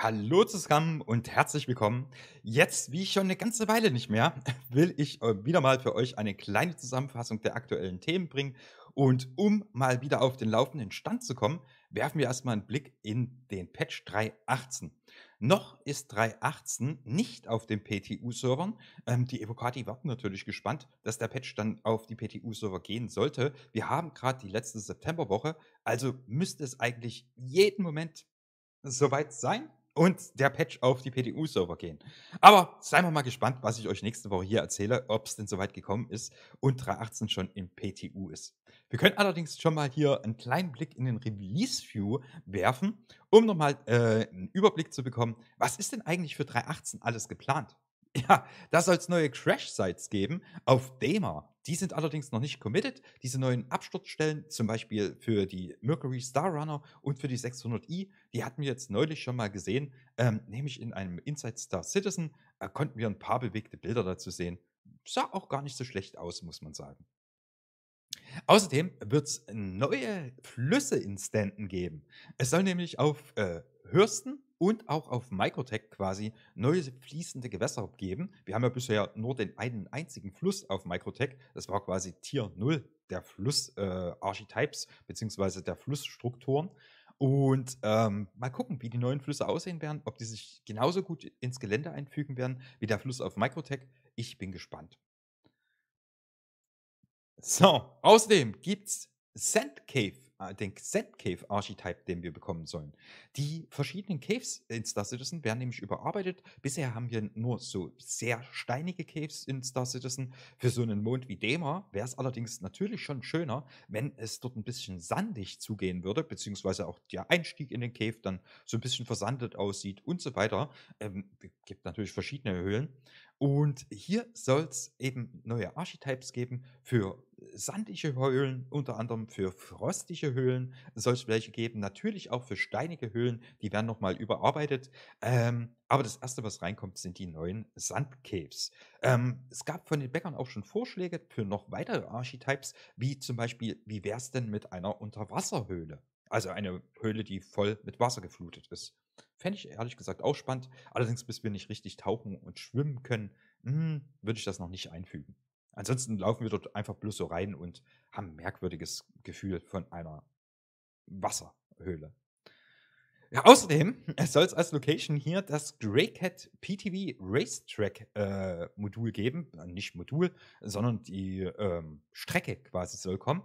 Hallo zusammen und herzlich willkommen. Jetzt, wie schon eine ganze Weile nicht mehr, will ich äh, wieder mal für euch eine kleine Zusammenfassung der aktuellen Themen bringen. Und um mal wieder auf den laufenden Stand zu kommen, werfen wir erstmal einen Blick in den Patch 3.18. Noch ist 3.18 nicht auf den PTU-Servern. Ähm, die Evocati warten natürlich gespannt, dass der Patch dann auf die PTU-Server gehen sollte. Wir haben gerade die letzte Septemberwoche, also müsste es eigentlich jeden Moment soweit sein und der Patch auf die ptu server gehen. Aber seien wir mal gespannt, was ich euch nächste Woche hier erzähle, ob es denn soweit gekommen ist und 3.18 schon im PTU ist. Wir können allerdings schon mal hier einen kleinen Blick in den Release-View werfen, um nochmal äh, einen Überblick zu bekommen, was ist denn eigentlich für 3.18 alles geplant? Ja, da soll es neue Crash-Sites geben auf Dema. Die sind allerdings noch nicht committed. Diese neuen Absturzstellen, zum Beispiel für die Mercury Star Runner und für die 600i, die hatten wir jetzt neulich schon mal gesehen. Ähm, nämlich in einem Inside Star Citizen äh, konnten wir ein paar bewegte Bilder dazu sehen. Sah auch gar nicht so schlecht aus, muss man sagen. Außerdem wird es neue Flüsse in Stanton geben. Es soll nämlich auf äh, Hürsten und auch auf Microtech quasi neue fließende Gewässer geben. Wir haben ja bisher nur den einen einzigen Fluss auf Microtech. Das war quasi Tier 0 der Flussarchetypes äh, beziehungsweise der Flussstrukturen. Und ähm, mal gucken, wie die neuen Flüsse aussehen werden, ob die sich genauso gut ins Gelände einfügen werden wie der Fluss auf Microtech. Ich bin gespannt. So, außerdem gibt's Sand Cave äh, den Z-Cave-Archetype, den wir bekommen sollen. Die verschiedenen Caves in Star Citizen werden nämlich überarbeitet. Bisher haben wir nur so sehr steinige Caves in Star Citizen. Für so einen Mond wie Dema wäre es allerdings natürlich schon schöner, wenn es dort ein bisschen sandig zugehen würde, beziehungsweise auch der Einstieg in den Cave dann so ein bisschen versandet aussieht und so weiter. Ähm, gibt natürlich verschiedene Höhlen. Und hier soll es eben neue Archetypes geben für äh, sandige Höhlen, unter anderem für frostige Höhlen soll es welche geben, natürlich auch für steinige Höhlen, die werden nochmal überarbeitet. Ähm, aber das erste, was reinkommt, sind die neuen Sandcaves. Ähm, es gab von den Bäckern auch schon Vorschläge für noch weitere Archetypes, wie zum Beispiel, wie wäre es denn mit einer Unterwasserhöhle? Also eine Höhle, die voll mit Wasser geflutet ist. Fände ich ehrlich gesagt auch spannend. Allerdings, bis wir nicht richtig tauchen und schwimmen können, hm, würde ich das noch nicht einfügen. Ansonsten laufen wir dort einfach bloß so rein und haben ein merkwürdiges Gefühl von einer Wasserhöhle. Ja, außerdem soll es als Location hier das Greycat PTV Racetrack äh, Modul geben. Äh, nicht Modul, sondern die ähm, Strecke quasi soll kommen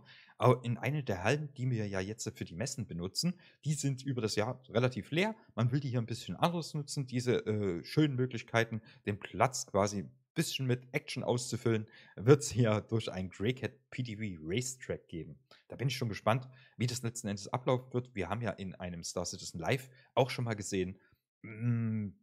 in eine der Hallen, die wir ja jetzt für die Messen benutzen, die sind über das Jahr relativ leer. Man will die hier ein bisschen anders nutzen, diese äh, schönen Möglichkeiten, den Platz quasi ein bisschen mit Action auszufüllen, wird es hier durch ein Greycat PDV Racetrack geben. Da bin ich schon gespannt, wie das letzten Endes ablaufen wird. Wir haben ja in einem Star Citizen Live auch schon mal gesehen, mh, mm,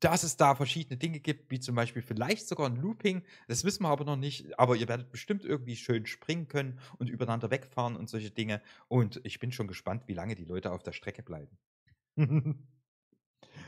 dass es da verschiedene Dinge gibt, wie zum Beispiel vielleicht sogar ein Looping. Das wissen wir aber noch nicht. Aber ihr werdet bestimmt irgendwie schön springen können und übereinander wegfahren und solche Dinge. Und ich bin schon gespannt, wie lange die Leute auf der Strecke bleiben.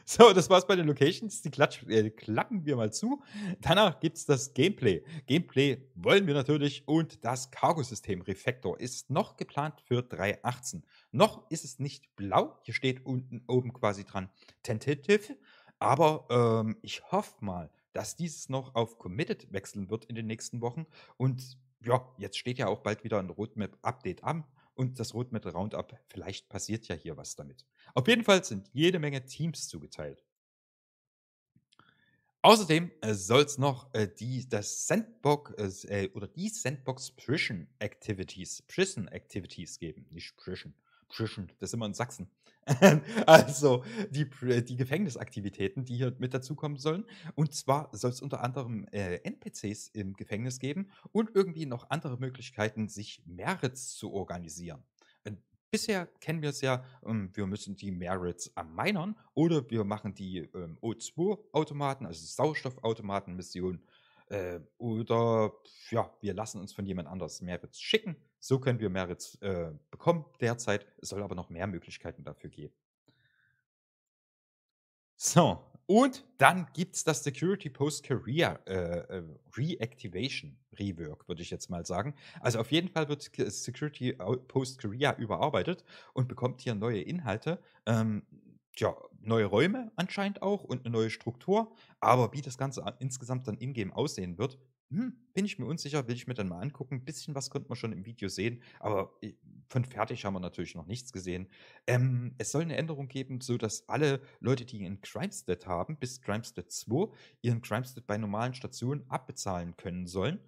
So, das war's bei den Locations. Die Klatsch, äh, klappen wir mal zu. Danach gibt's das Gameplay. Gameplay wollen wir natürlich und das Cargo-System Refactor ist noch geplant für 3.18. Noch ist es nicht blau. Hier steht unten oben quasi dran Tentative. Aber ähm, ich hoffe mal, dass dieses noch auf Committed wechseln wird in den nächsten Wochen und ja, jetzt steht ja auch bald wieder ein Roadmap-Update an und das Roadmetal Roundup. Vielleicht passiert ja hier was damit. Auf jeden Fall sind jede Menge Teams zugeteilt. Außerdem äh, soll es noch äh, die, das Sandbox äh, äh, oder die Sandbox Prison Activities, Prison Activities geben, nicht Prison. Prison, das sind wir in Sachsen. also die, äh, die Gefängnisaktivitäten, die hier mit dazukommen sollen. Und zwar soll es unter anderem äh, NPCs im Gefängnis geben und irgendwie noch andere Möglichkeiten, sich Merits zu organisieren. bisher kennen wir es ja, ähm, wir müssen die Merits am Minern oder wir machen die ähm, O2-Automaten, also Sauerstoffautomaten-Missionen äh, oder ja, wir lassen uns von jemand anders Mehrwitz schicken. So können wir Mehrwitz äh, bekommen derzeit. Es soll aber noch mehr Möglichkeiten dafür geben. So, und dann gibt es das Security Post Career äh, äh, Reactivation Rework, würde ich jetzt mal sagen. Also auf jeden Fall wird Security äh, Post Career überarbeitet und bekommt hier neue Inhalte. Ähm, tja, neue Räume anscheinend auch und eine neue Struktur. Aber wie das Ganze insgesamt dann in Game aussehen wird, hm, bin ich mir unsicher, will ich mir dann mal angucken. Ein bisschen was konnte man schon im Video sehen, aber äh, von fertig haben wir natürlich noch nichts gesehen. Ähm, es soll eine Änderung geben, sodass alle Leute, die einen Crimestead haben, bis Crimestead 2, ihren Crimestead bei normalen Stationen abbezahlen können sollen.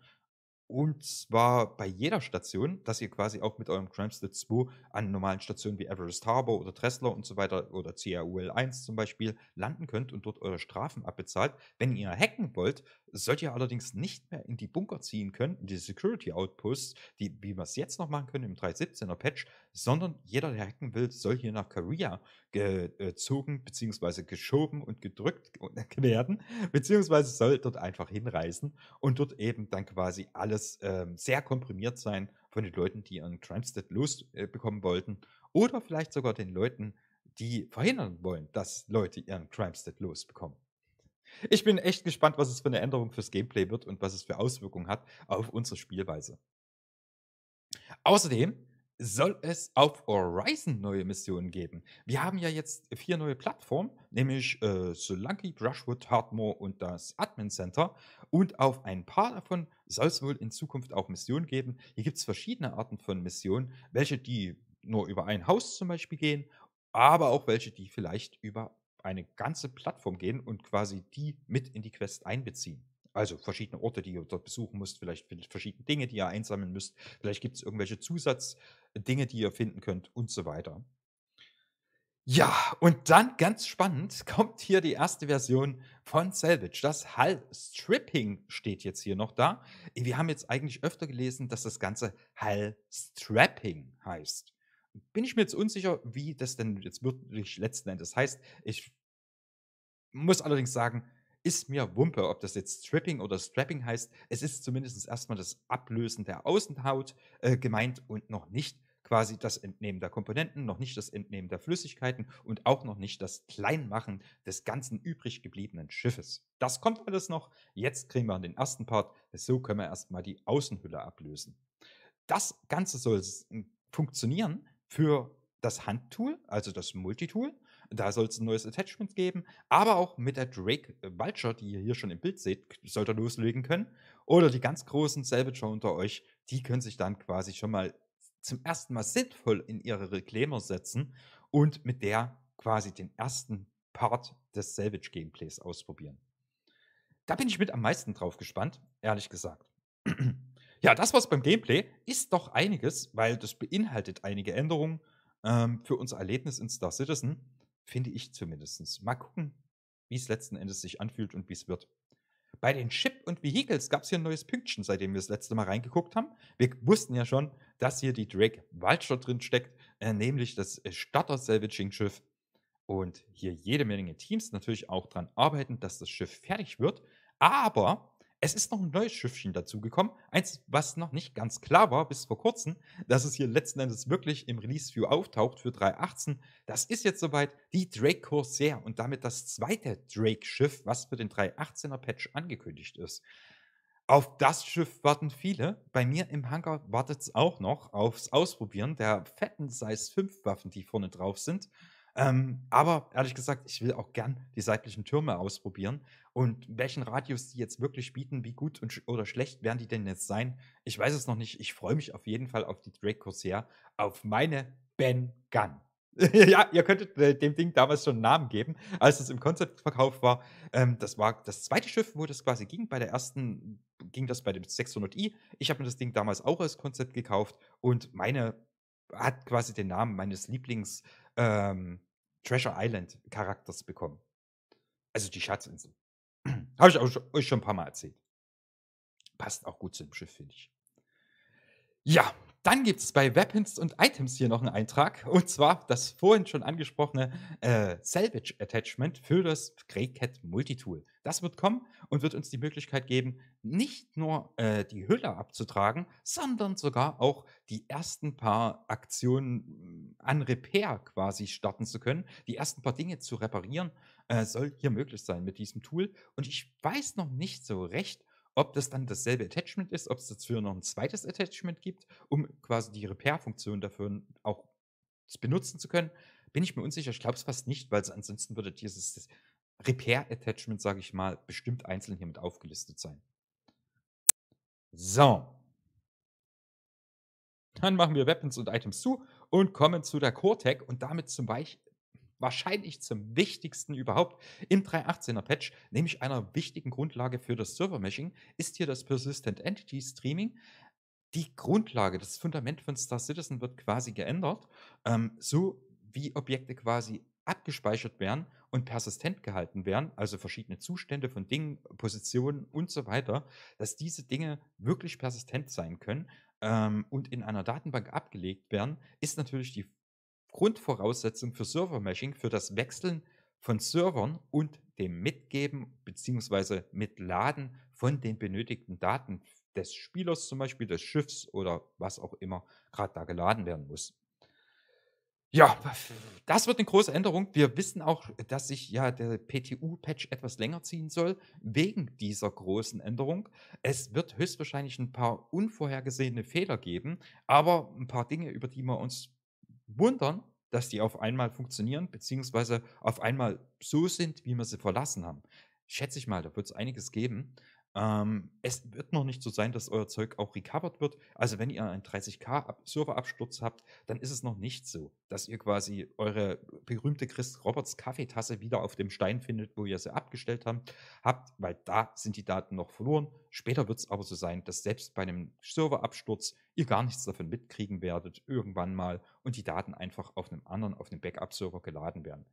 Und zwar bei jeder Station, dass ihr quasi auch mit eurem Cramsted 2 an normalen Stationen wie Everest Harbor oder Tressler und so weiter oder CRUL 1 zum Beispiel landen könnt und dort eure Strafen abbezahlt. Wenn ihr hacken wollt, sollt ihr allerdings nicht mehr in die Bunker ziehen können, in die Security Outposts, die, wie wir es jetzt noch machen können im 3.17er Patch, sondern jeder, der hacken will, soll hier nach Korea gezogen äh, bzw. geschoben und gedrückt werden, beziehungsweise soll dort einfach hinreisen und dort eben dann quasi alles ähm, sehr komprimiert sein von den Leuten, die ihren Crimestead losbekommen äh, wollten oder vielleicht sogar den Leuten, die verhindern wollen, dass Leute ihren Crimestead losbekommen. Ich bin echt gespannt, was es für eine Änderung fürs Gameplay wird und was es für Auswirkungen hat auf unsere Spielweise. Außerdem soll es auf Horizon neue Missionen geben. Wir haben ja jetzt vier neue Plattformen, nämlich äh, Solanki, Brushwood, Hardmore und das Admin Center. Und auf ein paar davon soll es wohl in Zukunft auch Missionen geben. Hier gibt es verschiedene Arten von Missionen, welche die nur über ein Haus zum Beispiel gehen, aber auch welche, die vielleicht über eine ganze Plattform gehen und quasi die mit in die Quest einbeziehen. Also verschiedene Orte, die ihr dort besuchen müsst, vielleicht verschiedene Dinge, die ihr einsammeln müsst, vielleicht gibt es irgendwelche Zusatzdinge, die ihr finden könnt und so weiter. Ja, und dann ganz spannend kommt hier die erste Version von Salvage. Das Hull Stripping steht jetzt hier noch da. Wir haben jetzt eigentlich öfter gelesen, dass das Ganze Hull Strapping heißt. Bin ich mir jetzt unsicher, wie das denn jetzt wirklich letzten Endes heißt. Ich muss allerdings sagen, ist mir Wumpe, ob das jetzt Stripping oder Strapping heißt. Es ist zumindest erstmal das Ablösen der Außenhaut äh, gemeint und noch nicht quasi das Entnehmen der Komponenten, noch nicht das Entnehmen der Flüssigkeiten und auch noch nicht das Kleinmachen des ganzen übrig gebliebenen Schiffes. Das kommt alles noch. Jetzt kriegen wir den ersten Part. So können wir erstmal die Außenhülle ablösen. Das Ganze soll funktionieren für das Handtool, also das Multitool, da soll es ein neues Attachment geben, aber auch mit der Drake äh, Vulture, die ihr hier schon im Bild seht, sollt ihr loslegen können. Oder die ganz großen Salvager unter euch, die können sich dann quasi schon mal zum ersten Mal sinnvoll in ihre Reclaimer setzen und mit der quasi den ersten Part des Salvage Gameplays ausprobieren. Da bin ich mit am meisten drauf gespannt, ehrlich gesagt. ja, das was beim Gameplay ist doch einiges, weil das beinhaltet einige Änderungen ähm, für unser Erlebnis in Star Citizen. Finde ich zumindest. Mal gucken, wie es letzten Endes sich anfühlt und wie es wird. Bei den Chip und Vehicles gab es hier ein neues Pünktchen, seitdem wir das letzte Mal reingeguckt haben. Wir wussten ja schon, dass hier die Drake Vulture drin steckt, äh, nämlich das äh, Starter-Salvaging-Schiff. Und hier jede Menge Teams natürlich auch daran arbeiten, dass das Schiff fertig wird. Aber es ist noch ein neues Schiffchen dazugekommen. Eins, was noch nicht ganz klar war bis vor kurzem, dass es hier letzten Endes wirklich im Release-View auftaucht für 318. Das ist jetzt soweit die Drake Corsair und damit das zweite Drake-Schiff, was für den 318er-Patch angekündigt ist. Auf das Schiff warten viele. Bei mir im Hangar wartet es auch noch aufs Ausprobieren der fetten Size 5 Waffen, die vorne drauf sind. Ähm, aber ehrlich gesagt, ich will auch gern die seitlichen Türme ausprobieren. Und welchen Radius die jetzt wirklich bieten, wie gut und, oder schlecht werden die denn jetzt sein? Ich weiß es noch nicht. Ich freue mich auf jeden Fall auf die Drake Corsair, auf meine Ben Gunn. ja, ihr könntet äh, dem Ding damals schon einen Namen geben, als es im Konzeptverkauf war. Ähm, das war das zweite Schiff, wo das quasi ging. Bei der ersten ging das bei dem 600i. Ich habe mir das Ding damals auch als Konzept gekauft und meine hat quasi den Namen meines Lieblings ähm, Treasure Island Charakters bekommen. Also die Schatzinsel. Habe ich euch schon ein paar Mal erzählt. Passt auch gut zu dem Schiff, finde ich. Ja, dann gibt es bei Weapons und Items hier noch einen Eintrag. Und zwar das vorhin schon angesprochene äh, Salvage Attachment für das Grey Multitool. Das wird kommen und wird uns die Möglichkeit geben, nicht nur äh, die Hülle abzutragen, sondern sogar auch die ersten paar Aktionen mm, an Repair quasi starten zu können, die ersten paar Dinge zu reparieren äh, soll hier möglich sein mit diesem Tool. Und ich weiß noch nicht so recht, ob das dann dasselbe Attachment ist, ob es dafür noch ein zweites Attachment gibt, um quasi die Repair-Funktion dafür auch benutzen zu können. Bin ich mir unsicher. Ich glaube es fast nicht, weil ansonsten würde dieses Repair-Attachment, sage ich mal, bestimmt einzeln hiermit aufgelistet sein. So. Dann machen wir Weapons und Items zu und kommen zu der Core-Tag und damit zum, Beich wahrscheinlich zum wichtigsten überhaupt im 3.18er Patch, nämlich einer wichtigen Grundlage für das Server Meshing, ist hier das Persistent Entity Streaming. Die Grundlage, das Fundament von Star Citizen wird quasi geändert, ähm, so wie Objekte quasi abgespeichert werden und persistent gehalten werden, also verschiedene Zustände von Dingen, Positionen und so weiter, dass diese Dinge wirklich persistent sein können ähm, und in einer Datenbank abgelegt werden, ist natürlich die Grundvoraussetzung für Server-Meshing, für das Wechseln von Servern und dem Mitgeben bzw. Mitladen von den benötigten Daten des Spielers zum Beispiel, des Schiffs oder was auch immer gerade da geladen werden muss. Ja, das wird eine große Änderung. Wir wissen auch, dass sich ja der PTU-Patch etwas länger ziehen soll, wegen dieser großen Änderung. Es wird höchstwahrscheinlich ein paar unvorhergesehene Fehler geben, aber ein paar Dinge, über die wir uns wundern, dass die auf einmal funktionieren, beziehungsweise auf einmal so sind, wie wir sie verlassen haben. Schätze ich mal, da wird es einiges geben. Ähm, es wird noch nicht so sein, dass euer Zeug auch recovered wird. Also wenn ihr einen 30k-Serverabsturz habt, dann ist es noch nicht so, dass ihr quasi eure berühmte Chris Roberts Kaffeetasse wieder auf dem Stein findet, wo ihr sie abgestellt habt, habt weil da sind die Daten noch verloren. Später wird es aber so sein, dass selbst bei einem Serverabsturz ihr gar nichts davon mitkriegen werdet, irgendwann mal, und die Daten einfach auf einem anderen, auf einem Backup-Server geladen werden.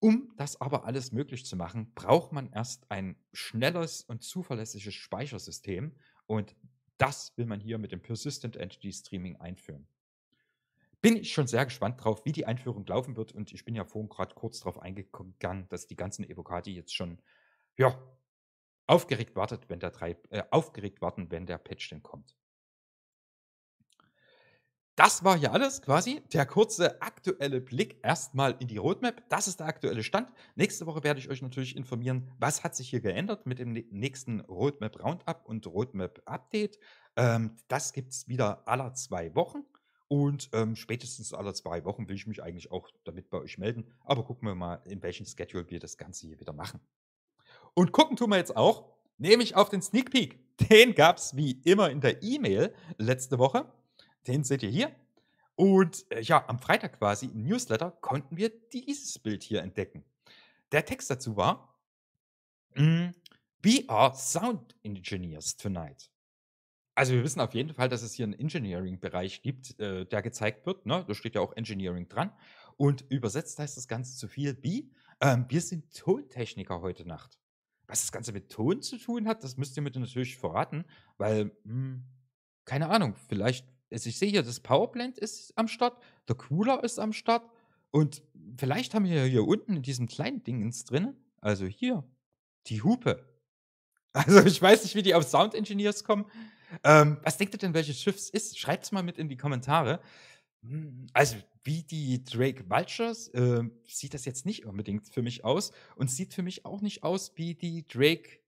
Um das aber alles möglich zu machen, braucht man erst ein schnelles und zuverlässiges Speichersystem und das will man hier mit dem Persistent Entity Streaming einführen. Bin ich schon sehr gespannt drauf, wie die Einführung laufen wird und ich bin ja vorhin gerade kurz darauf eingegangen, dass die ganzen Evocati jetzt schon ja, aufgeregt wartet, wenn der drei, äh, aufgeregt warten, wenn der Patch denn kommt. Das war hier alles quasi. Der kurze aktuelle Blick erstmal in die Roadmap. Das ist der aktuelle Stand. Nächste Woche werde ich euch natürlich informieren, was hat sich hier geändert mit dem nächsten Roadmap Roundup und Roadmap Update. Ähm, das gibt es wieder alle zwei Wochen. Und ähm, spätestens alle zwei Wochen will ich mich eigentlich auch damit bei euch melden. Aber gucken wir mal, in welchem Schedule wir das Ganze hier wieder machen. Und gucken tun wir jetzt auch, nämlich auf den Sneak Peek. Den gab es wie immer in der E-Mail letzte Woche den seht ihr hier. Und äh, ja, am Freitag quasi im Newsletter konnten wir dieses Bild hier entdecken. Der Text dazu war, mm, We are Sound Engineers tonight. Also wir wissen auf jeden Fall, dass es hier einen Engineering-Bereich gibt, äh, der gezeigt wird. Ne? Da steht ja auch Engineering dran. Und übersetzt heißt das Ganze zu viel wie, ähm, wir sind Tontechniker heute Nacht. Was das Ganze mit Ton zu tun hat, das müsst ihr mir natürlich verraten, weil, mh, hm, keine Ahnung, vielleicht also ich sehe hier, das Powerplant ist am Start, der Cooler ist am Start und vielleicht haben wir hier unten in diesem kleinen Dingens drin, also hier, die Hupe. Also ich weiß nicht, wie die auf Sound Engineers kommen. Ähm, was denkt ihr denn, welches Schiff es ist? Schreibt es mal mit in die Kommentare. Hm, also, wie die Drake Vultures äh, sieht das jetzt nicht unbedingt für mich aus und sieht für mich auch nicht aus wie die Drake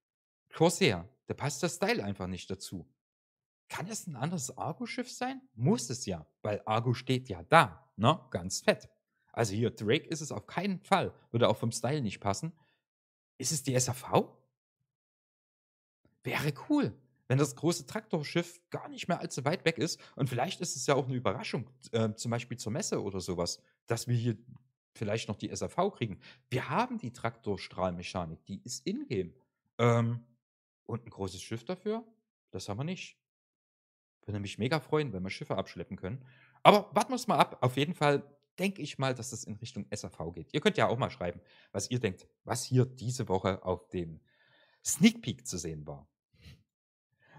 Corsair. Da passt der Style einfach nicht dazu. Kann es ein anderes Argo-Schiff sein? Muss es ja, weil Argo steht ja da, ne? Ganz fett. Also hier, Drake ist es auf keinen Fall. Würde auch vom Style nicht passen. Ist es die SAV? Wäre cool, wenn das große Traktorschiff gar nicht mehr allzu weit weg ist. Und vielleicht ist es ja auch eine Überraschung, äh, zum Beispiel zur Messe oder sowas, dass wir hier vielleicht noch die SAV kriegen. Wir haben die Traktorstrahlmechanik, die ist in-game. Ähm, und ein großes Schiff dafür? Das haben wir nicht. Würde mich mega freuen, wenn wir Schiffe abschleppen können. Aber warten wir es mal ab. Auf jeden Fall denke ich mal, dass es in Richtung SAV geht. Ihr könnt ja auch mal schreiben, was ihr denkt, was hier diese Woche auf dem Sneak Peek zu sehen war.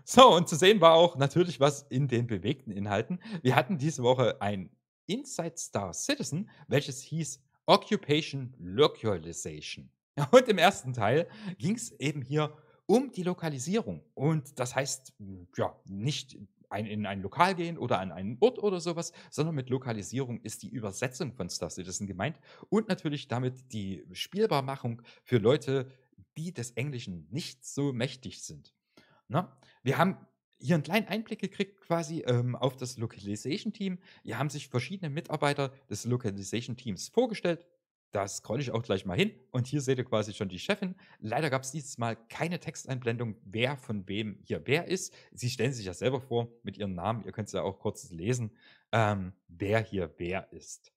So, und zu sehen war auch natürlich was in den bewegten Inhalten. Wir hatten diese Woche ein Inside Star Citizen, welches hieß Occupation Localization. Und im ersten Teil ging es eben hier um die Lokalisierung. Und das heißt, ja, nicht ein, in ein Lokal gehen oder an einen Ort oder sowas, sondern mit Lokalisierung ist die Übersetzung von Star Citizen gemeint und natürlich damit die Spielbarmachung für Leute, die des Englischen nicht so mächtig sind. Na? Wir haben hier einen kleinen Einblick gekriegt quasi ähm, auf das Localization-Team. Hier haben sich verschiedene Mitarbeiter des Localization-Teams vorgestellt, da scrolle ich auch gleich mal hin und hier seht ihr quasi schon die Chefin. Leider gab es dieses Mal keine Texteinblendung, wer von wem hier wer ist. Sie stellen sich ja selber vor mit ihren Namen, ihr könnt es ja auch kurz lesen, ähm, wer hier wer ist.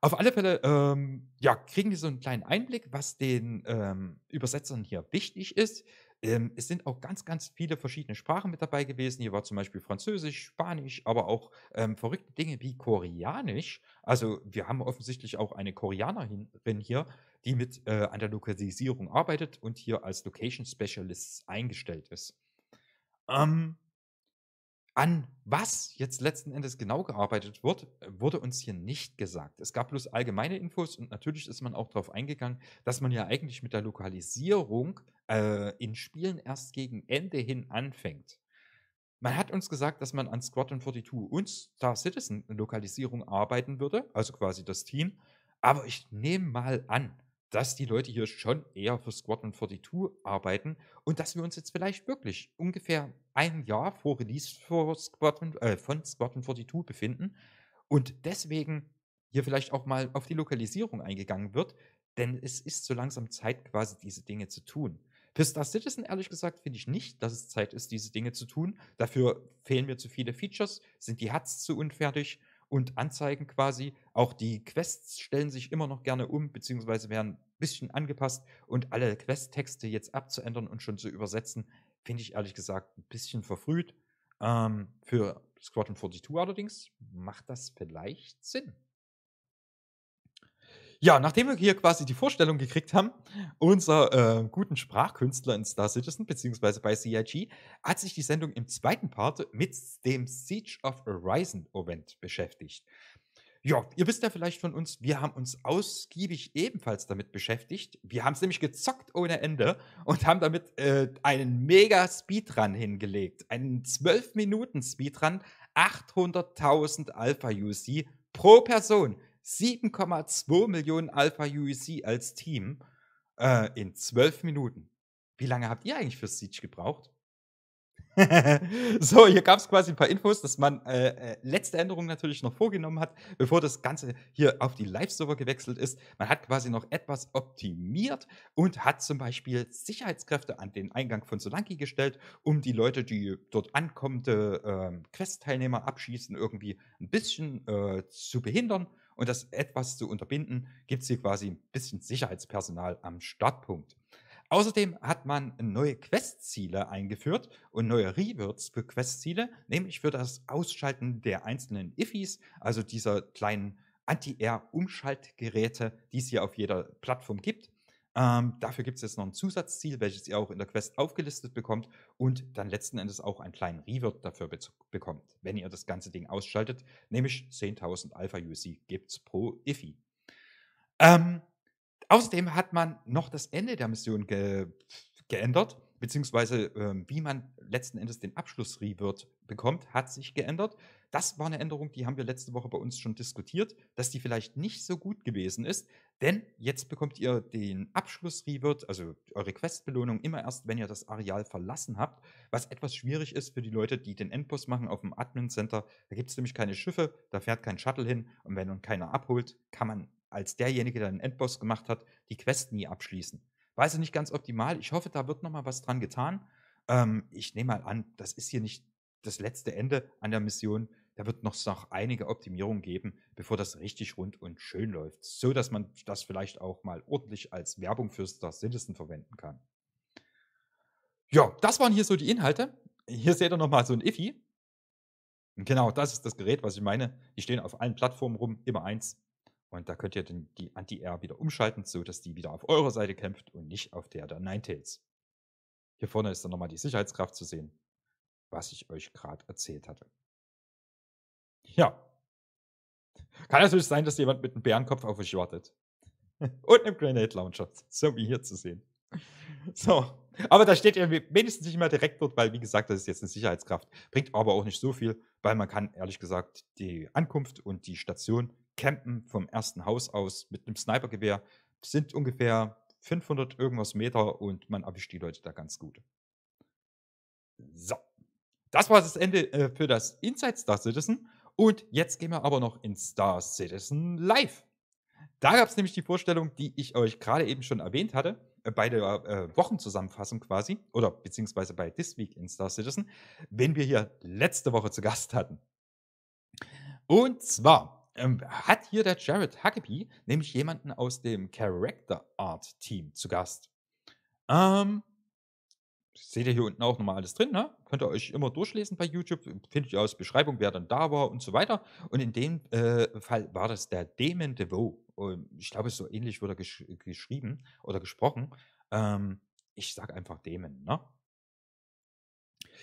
Auf alle Fälle ähm, ja, kriegen wir so einen kleinen Einblick, was den ähm, Übersetzern hier wichtig ist. Ähm, es sind auch ganz, ganz viele verschiedene Sprachen mit dabei gewesen. Hier war zum Beispiel Französisch, Spanisch, aber auch ähm, verrückte Dinge wie Koreanisch. Also wir haben offensichtlich auch eine Koreanerin hier, die mit äh, an der Lokalisierung arbeitet und hier als Location Specialist eingestellt ist. Ähm, an was jetzt letzten Endes genau gearbeitet wird, äh, wurde uns hier nicht gesagt. Es gab bloß allgemeine Infos und natürlich ist man auch darauf eingegangen, dass man ja eigentlich mit der Lokalisierung äh, in Spielen erst gegen Ende hin anfängt. Man hat uns gesagt, dass man an Squadron 42 und Star Citizen Lokalisierung arbeiten würde, also quasi das Team. Aber ich nehme mal an, dass die Leute hier schon eher für Squadron 42 arbeiten und dass wir uns jetzt vielleicht wirklich ungefähr ein Jahr vor Release vor Squadron, äh, von Squadron 42 befinden und deswegen hier vielleicht auch mal auf die Lokalisierung eingegangen wird, denn es ist so langsam Zeit, quasi diese Dinge zu tun. Für Star Citizen, ehrlich gesagt, finde ich nicht, dass es Zeit ist, diese Dinge zu tun. Dafür fehlen mir zu viele Features, sind die Hats zu unfertig und anzeigen quasi. Auch die Quests stellen sich immer noch gerne um, beziehungsweise werden ein bisschen angepasst und alle Questtexte jetzt abzuändern und schon zu übersetzen, finde ich ehrlich gesagt ein bisschen verfrüht. Ähm, für Squadron 42 allerdings macht das vielleicht Sinn. Ja, nachdem wir hier quasi die Vorstellung gekriegt haben, unser äh, guten Sprachkünstler in Star Citizen, beziehungsweise bei CIG, hat sich die Sendung im zweiten Part mit dem Siege of Horizon Event beschäftigt. Ja, ihr wisst ja vielleicht von uns, wir haben uns ausgiebig ebenfalls damit beschäftigt. Wir haben es nämlich gezockt ohne Ende und haben damit äh, einen mega Speedrun hingelegt. Einen 12-Minuten-Speedrun, 800.000 Alpha-UC pro Person. 7,2 Millionen Alpha UEC als Team äh, in 12 Minuten. Wie lange habt ihr eigentlich für Siege gebraucht? so, hier gab es quasi ein paar Infos, dass man äh, äh, letzte Änderungen natürlich noch vorgenommen hat, bevor das Ganze hier auf die Live-Server gewechselt ist. Man hat quasi noch etwas optimiert und hat zum Beispiel Sicherheitskräfte an den Eingang von Solanki gestellt, um die Leute, die dort ankommende äh, Quest-Teilnehmer abschießen, irgendwie ein bisschen äh, zu behindern. Und das etwas zu unterbinden, gibt es hier quasi ein bisschen Sicherheitspersonal am Startpunkt. Außerdem hat man neue Questziele eingeführt und neue Rewards für Questziele, nämlich für das Ausschalten der einzelnen Iffis, also dieser kleinen Anti-Air-Umschaltgeräte, die es hier auf jeder Plattform gibt. Ähm, dafür gibt es jetzt noch ein Zusatzziel, welches ihr auch in der Quest aufgelistet bekommt und dann letzten Endes auch einen kleinen Reward dafür be bekommt, wenn ihr das ganze Ding ausschaltet, nämlich 10.000 Alpha UC gibt es pro IFI. Ähm, außerdem hat man noch das Ende der Mission ge geändert beziehungsweise ähm, wie man letzten Endes den Abschluss Abschlussrevert bekommt, hat sich geändert. Das war eine Änderung, die haben wir letzte Woche bei uns schon diskutiert, dass die vielleicht nicht so gut gewesen ist, denn jetzt bekommt ihr den Abschlussrevert, also eure Questbelohnung, immer erst, wenn ihr das Areal verlassen habt, was etwas schwierig ist für die Leute, die den Endboss machen auf dem Admin Center. Da gibt es nämlich keine Schiffe, da fährt kein Shuttle hin und wenn nun keiner abholt, kann man als derjenige, der den Endboss gemacht hat, die Quest nie abschließen. Weiß ich nicht ganz optimal. Ich hoffe, da wird nochmal was dran getan. Ähm, ich nehme mal an, das ist hier nicht das letzte Ende an der Mission. Da wird noch, noch einige Optimierungen geben, bevor das richtig rund und schön läuft. So dass man das vielleicht auch mal ordentlich als Werbung für Star Citizen verwenden kann. Ja, das waren hier so die Inhalte. Hier seht ihr nochmal so ein Iffy. Genau, das ist das Gerät, was ich meine. Die stehen auf allen Plattformen rum, immer eins. Und da könnt ihr dann die anti air wieder umschalten, sodass die wieder auf eurer Seite kämpft und nicht auf der der Ninetales. Hier vorne ist dann nochmal die Sicherheitskraft zu sehen, was ich euch gerade erzählt hatte. Ja. Kann natürlich sein, dass jemand mit einem Bärenkopf auf euch wartet. Und einem Grenade Launcher, so wie hier zu sehen. So. Aber da steht ihr wenigstens nicht mehr direkt dort, weil, wie gesagt, das ist jetzt eine Sicherheitskraft. Bringt aber auch nicht so viel, weil man kann, ehrlich gesagt, die Ankunft und die Station campen vom ersten Haus aus mit einem Snipergewehr. Sind ungefähr 500 irgendwas Meter und man erwischt die Leute da ganz gut. So. Das war das Ende äh, für das Inside Star Citizen. Und jetzt gehen wir aber noch in Star Citizen Live. Da gab es nämlich die Vorstellung, die ich euch gerade eben schon erwähnt hatte, äh, bei der äh, Wochenzusammenfassung quasi, oder beziehungsweise bei This Week in Star Citizen, wenn wir hier letzte Woche zu Gast hatten. Und zwar ähm, hat hier der Jared Huckabee nämlich jemanden aus dem Character Art Team zu Gast. Ähm, seht ihr hier unten auch nochmal alles drin, ne? Könnt ihr euch immer durchlesen bei YouTube, findet ihr aus Beschreibung, wer dann da war und so weiter. Und in dem äh, Fall war das der Damon DeVoe. Ähm, ich glaube, so ähnlich wurde er gesch geschrieben oder gesprochen. Ähm, ich sage einfach Damon, ne?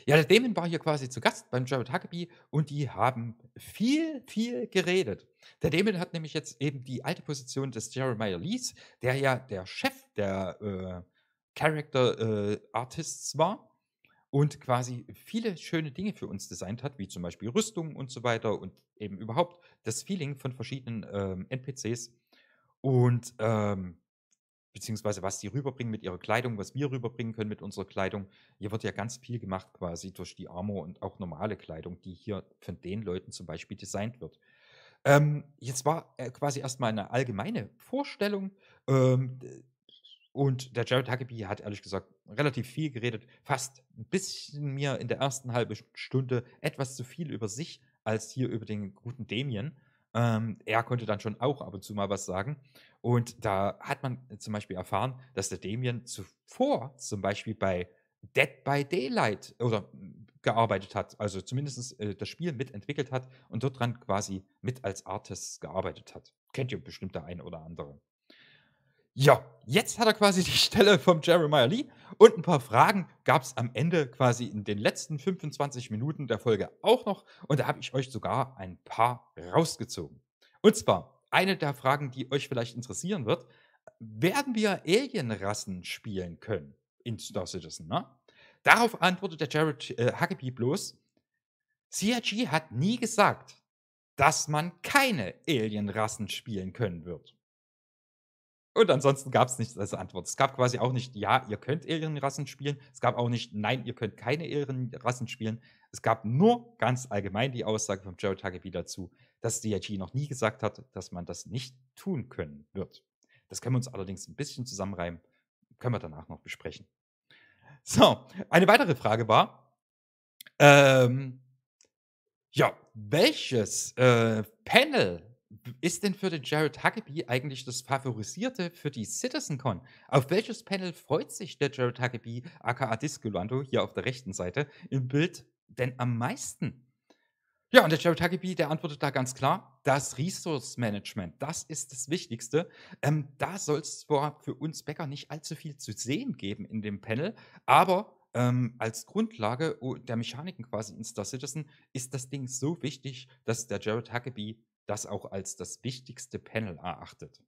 Ja, der Damon war hier quasi zu Gast beim Jared Huckabee und die haben viel, viel geredet. Der Damon hat nämlich jetzt eben die alte Position des Jeremiah Lees, der ja der Chef der äh, Character äh, Artists war und quasi viele schöne Dinge für uns designt hat, wie zum Beispiel Rüstungen und so weiter und eben überhaupt das Feeling von verschiedenen ähm, NPCs. Und ähm, beziehungsweise was die rüberbringen mit ihrer Kleidung, was wir rüberbringen können mit unserer Kleidung. Hier wird ja ganz viel gemacht quasi durch die Armor und auch normale Kleidung, die hier von den Leuten zum Beispiel designt wird. Ähm, jetzt war äh, quasi erstmal eine allgemeine Vorstellung. Ähm, und der Jared Huckabee hat ehrlich gesagt relativ viel geredet, fast ein bisschen mir in der ersten halben Stunde etwas zu viel über sich als hier über den guten Damien. Ähm, er konnte dann schon auch ab und zu mal was sagen. Und da hat man äh, zum Beispiel erfahren, dass der Damien zuvor zum Beispiel bei Dead by Daylight äh, oder hm, gearbeitet hat, also zumindest äh, das Spiel mitentwickelt hat und dort dran quasi mit als Artist gearbeitet hat. Kennt ihr bestimmt der eine oder andere. Ja, jetzt hat er quasi die Stelle vom Jeremiah Lee und ein paar Fragen gab es am Ende quasi in den letzten 25 Minuten der Folge auch noch und da habe ich euch sogar ein paar rausgezogen. Und zwar eine der Fragen, die euch vielleicht interessieren wird, werden wir Alienrassen spielen können in Star Citizen, ne? Darauf antwortet der Jared äh, Huckabee bloß, CRG hat nie gesagt, dass man keine Alienrassen spielen können wird. Und ansonsten gab es nichts als Antwort. Es gab quasi auch nicht, ja, ihr könnt Alienrassen spielen. Es gab auch nicht, nein, ihr könnt keine Alienrassen spielen. Es gab nur ganz allgemein die Aussage von Jared Huckabee dazu, dass DIG noch nie gesagt hat, dass man das nicht tun können wird. Das können wir uns allerdings ein bisschen zusammenreimen. Können wir danach noch besprechen. So, eine weitere Frage war, ähm, ja, welches äh, Panel ist denn für den Jared Huckabee eigentlich das Favorisierte für die CitizenCon? Auf welches Panel freut sich der Jared Huckabee, aka Discolando, hier auf der rechten Seite im Bild denn am meisten? Ja, und der Jared Huckabee, der antwortet da ganz klar, das Resource Management, das ist das Wichtigste. Ähm, da soll es zwar für uns Bäcker nicht allzu viel zu sehen geben in dem Panel, aber ähm, als Grundlage der Mechaniken quasi in Star Citizen ist das Ding so wichtig, dass der Jared Huckabee das auch als das wichtigste Panel erachtet.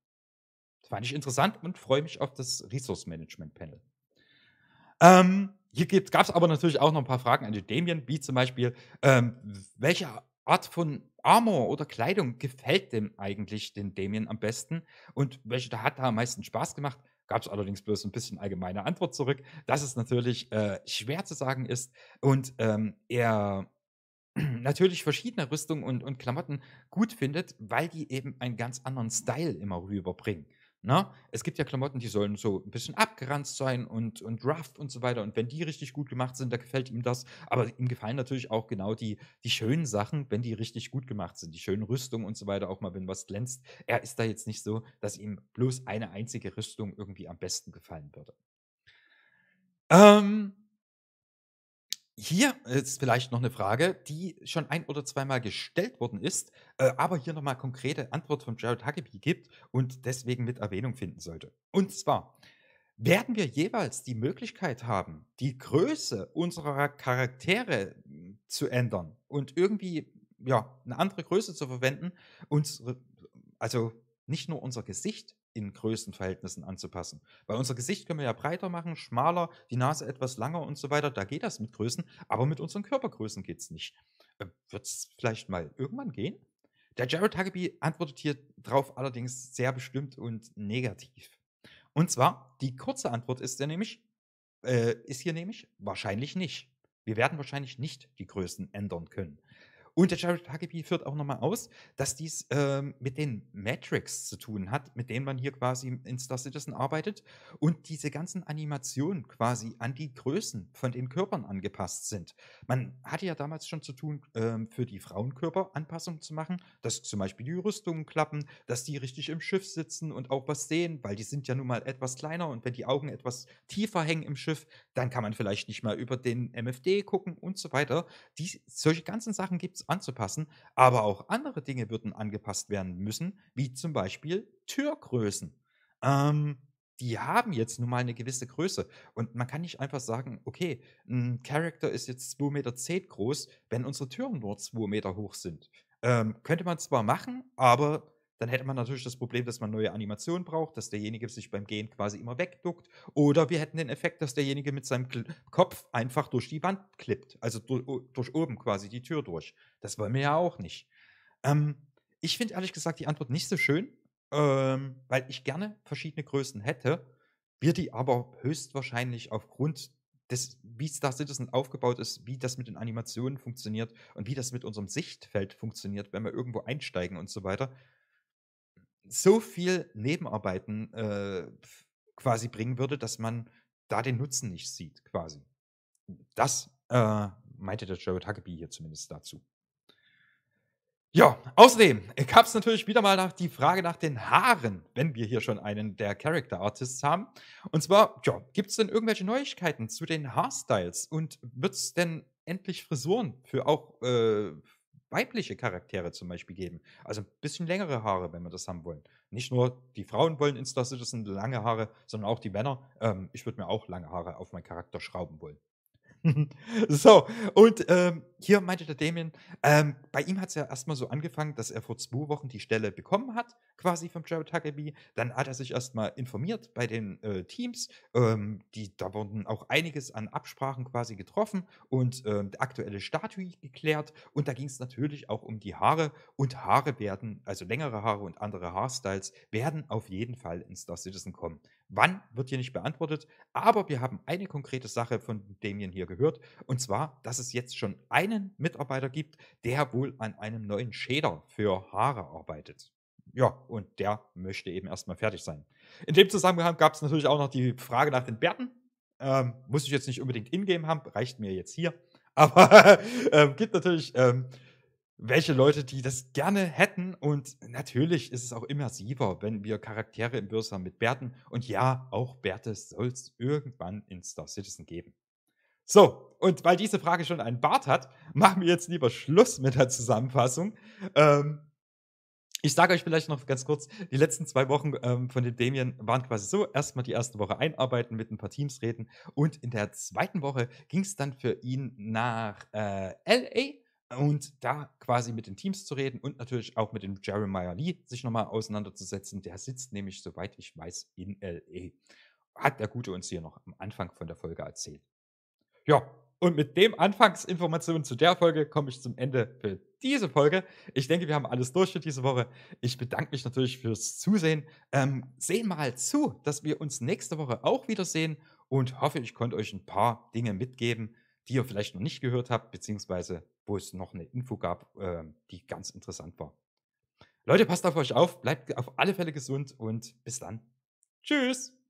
Das fand ich interessant und freue mich auf das Resource Management Panel. Ähm, hier gab es aber natürlich auch noch ein paar Fragen an die Damien, wie zum Beispiel, ähm, welche Art von Armor oder Kleidung gefällt dem eigentlich den Damien am besten und welche hat da am meisten Spaß gemacht? Gab es allerdings bloß ein bisschen allgemeine Antwort zurück, dass es natürlich äh, schwer zu sagen ist und ähm, er natürlich verschiedene Rüstungen und, und Klamotten gut findet, weil die eben einen ganz anderen Style immer rüberbringen. Na? Ne? Es gibt ja Klamotten, die sollen so ein bisschen abgeranzt sein und, und rough und so weiter. Und wenn die richtig gut gemacht sind, da gefällt ihm das. Aber ihm gefallen natürlich auch genau die, die schönen Sachen, wenn die richtig gut gemacht sind. Die schönen Rüstungen und so weiter, auch mal wenn was glänzt. Er ist da jetzt nicht so, dass ihm bloß eine einzige Rüstung irgendwie am besten gefallen würde. Ähm, hier ist vielleicht noch eine Frage, die schon ein oder zweimal gestellt worden ist, äh, aber hier nochmal konkrete Antwort von Jared Huckabee gibt und deswegen mit Erwähnung finden sollte. Und zwar, werden wir jeweils die Möglichkeit haben, die Größe unserer Charaktere hm, zu ändern und irgendwie ja, eine andere Größe zu verwenden, unsere, also nicht nur unser Gesicht, in Größenverhältnissen anzupassen. Weil unser Gesicht können wir ja breiter machen, schmaler, die Nase etwas langer und so weiter. Da geht das mit Größen, aber mit unseren Körpergrößen geht es nicht. Ähm, Wird es vielleicht mal irgendwann gehen? Der Jared Huckabee antwortet hier drauf allerdings sehr bestimmt und negativ. Und zwar, die kurze Antwort ist ja nämlich, äh, ist hier nämlich wahrscheinlich nicht. Wir werden wahrscheinlich nicht die Größen ändern können. Und der Jared Huckabee führt auch nochmal aus, dass dies ähm, mit den Metrics zu tun hat, mit denen man hier quasi in Star Citizen arbeitet und diese ganzen Animationen quasi an die Größen von den Körpern angepasst sind. Man hatte ja damals schon zu tun, ähm, für die Frauenkörper Anpassungen zu machen, dass zum Beispiel die Rüstungen klappen, dass die richtig im Schiff sitzen und auch was sehen, weil die sind ja nun mal etwas kleiner und wenn die Augen etwas tiefer hängen im Schiff, dann kann man vielleicht nicht mal über den MFD gucken und so weiter. Die, solche ganzen Sachen gibt es anzupassen, aber auch andere Dinge würden angepasst werden müssen, wie zum Beispiel Türgrößen. Ähm, die haben jetzt nun mal eine gewisse Größe. Und man kann nicht einfach sagen, okay, ein Character ist jetzt 2,10 Meter groß, wenn unsere Türen nur 2 Meter hoch sind. Ähm, könnte man zwar machen, aber dann hätte man natürlich das Problem, dass man neue Animationen braucht, dass derjenige sich beim Gehen quasi immer wegduckt. Oder wir hätten den Effekt, dass derjenige mit seinem Kl Kopf einfach durch die Wand klippt. Also durch, durch oben quasi die Tür durch. Das wollen wir ja auch nicht. Ähm, ich finde ehrlich gesagt die Antwort nicht so schön, ähm, weil ich gerne verschiedene Größen hätte, wir die aber höchstwahrscheinlich aufgrund des, wie Star Citizen aufgebaut ist, wie das mit den Animationen funktioniert und wie das mit unserem Sichtfeld funktioniert, wenn wir irgendwo einsteigen und so weiter, so viel Nebenarbeiten äh, quasi bringen würde, dass man da den Nutzen nicht sieht, quasi. Das äh, meinte der Jared Huckabee hier zumindest dazu. Ja, außerdem gab es natürlich wieder mal nach, die Frage nach den Haaren, wenn wir hier schon einen der Character Artists haben. Und zwar, ja, gibt es denn irgendwelche Neuigkeiten zu den Haarstyles und wird es denn endlich Frisuren für auch äh, weibliche Charaktere zum Beispiel geben. Also ein bisschen längere Haare, wenn wir das haben wollen. Nicht nur die Frauen wollen in Star Citizen lange Haare, sondern auch die Männer. Ähm, ich würde mir auch lange Haare auf meinen Charakter schrauben wollen. so, und ähm, hier meinte der Damien, ähm, bei ihm hat es ja erstmal so angefangen, dass er vor zwei Wochen die Stelle bekommen hat, quasi vom Jared Huckabee. Dann hat er sich erstmal informiert bei den äh, Teams. Ähm, die, da wurden auch einiges an Absprachen quasi getroffen und ähm, der aktuelle Statue geklärt. Und da ging es natürlich auch um die Haare. Und Haare werden, also längere Haare und andere Haarstyles, werden auf jeden Fall in Star Citizen kommen. Wann wird hier nicht beantwortet, aber wir haben eine konkrete Sache von Damien hier gehört, und zwar, dass es jetzt schon einen Mitarbeiter gibt, der wohl an einem neuen Shader für Haare arbeitet. Ja, und der möchte eben erstmal fertig sein. In dem Zusammenhang gab es natürlich auch noch die Frage nach den Bärten. Ähm, muss ich jetzt nicht unbedingt ingame haben, reicht mir jetzt hier. Aber ähm, gibt natürlich ähm, welche Leute, die das gerne hätten. Und natürlich ist es auch immersiver, wenn wir Charaktere im Börse haben mit Bärten. Und ja, auch Bärte soll es irgendwann in Star Citizen geben. So, und weil diese Frage schon einen Bart hat, machen wir jetzt lieber Schluss mit der Zusammenfassung. Ähm, ich sage euch vielleicht noch ganz kurz, die letzten zwei Wochen ähm, von den Damien waren quasi so, erstmal die erste Woche einarbeiten, mit ein paar Teams reden und in der zweiten Woche ging es dann für ihn nach äh, LA und da quasi mit den Teams zu reden und natürlich auch mit dem Jeremiah Lee sich nochmal auseinanderzusetzen. Der sitzt nämlich, soweit ich weiß, in LA. Hat der Gute uns hier noch am Anfang von der Folge erzählt. Ja, und mit dem Anfangsinformation zu der Folge komme ich zum Ende für diese Folge. Ich denke, wir haben alles durch für diese Woche. Ich bedanke mich natürlich fürs Zusehen. Ähm, sehen mal zu, dass wir uns nächste Woche auch wiedersehen und hoffe, ich konnte euch ein paar Dinge mitgeben, die ihr vielleicht noch nicht gehört habt, beziehungsweise wo es noch eine Info gab, äh, die ganz interessant war. Leute, passt auf euch auf, bleibt auf alle Fälle gesund und bis dann. Tschüss!